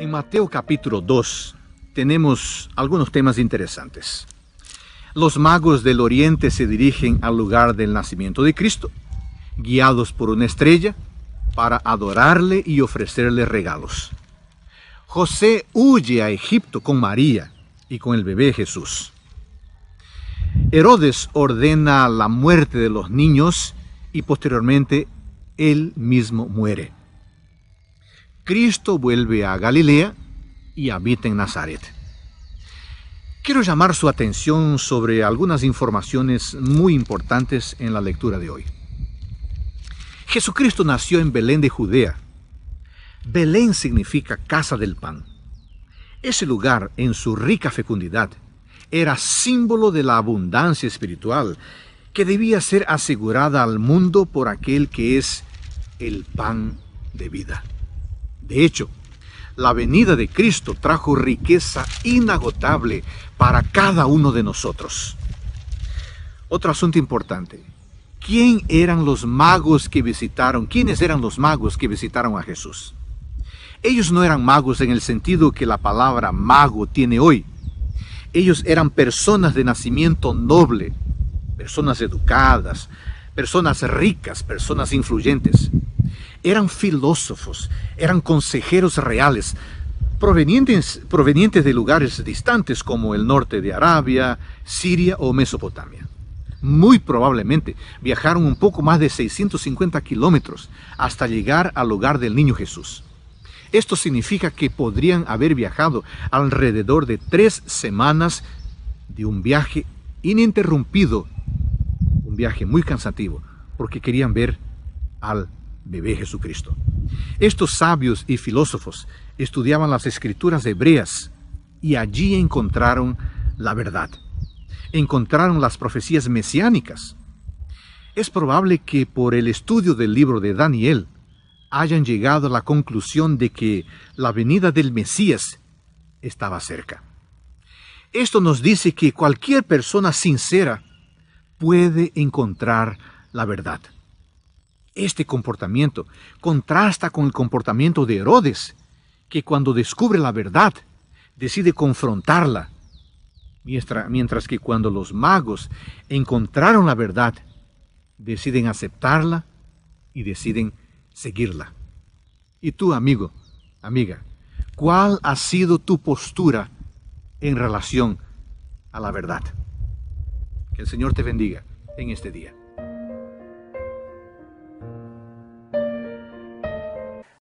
En Mateo capítulo 2 tenemos algunos temas interesantes. Los magos del oriente se dirigen al lugar del nacimiento de Cristo, guiados por una estrella, para adorarle y ofrecerle regalos. José huye a Egipto con María y con el bebé Jesús. Herodes ordena la muerte de los niños y posteriormente él mismo muere. Cristo vuelve a Galilea y habita en Nazaret. Quiero llamar su atención sobre algunas informaciones muy importantes en la lectura de hoy. Jesucristo nació en Belén de Judea. Belén significa casa del pan. Ese lugar, en su rica fecundidad, era símbolo de la abundancia espiritual que debía ser asegurada al mundo por aquel que es el pan de vida. De hecho, la venida de Cristo trajo riqueza inagotable para cada uno de nosotros. Otro asunto importante. ¿Quién eran los magos que visitaron? ¿Quiénes eran los magos que visitaron a Jesús? Ellos no eran magos en el sentido que la palabra mago tiene hoy. Ellos eran personas de nacimiento noble, personas educadas, personas ricas, personas influyentes eran filósofos, eran consejeros reales, provenientes, provenientes de lugares distantes como el norte de Arabia, Siria o Mesopotamia. Muy probablemente viajaron un poco más de 650 kilómetros hasta llegar al lugar del niño Jesús. Esto significa que podrían haber viajado alrededor de tres semanas de un viaje ininterrumpido, un viaje muy cansativo, porque querían ver al bebé Jesucristo. Estos sabios y filósofos estudiaban las escrituras hebreas y allí encontraron la verdad. Encontraron las profecías mesiánicas. Es probable que por el estudio del libro de Daniel hayan llegado a la conclusión de que la venida del Mesías estaba cerca. Esto nos dice que cualquier persona sincera puede encontrar la verdad. Este comportamiento contrasta con el comportamiento de Herodes, que cuando descubre la verdad, decide confrontarla, mientras, que cuando los magos encontraron la verdad, deciden aceptarla y deciden seguirla. Y tú, amigo, amiga, ¿cuál ha sido tu postura en relación a la verdad? Que el Señor te bendiga en este día.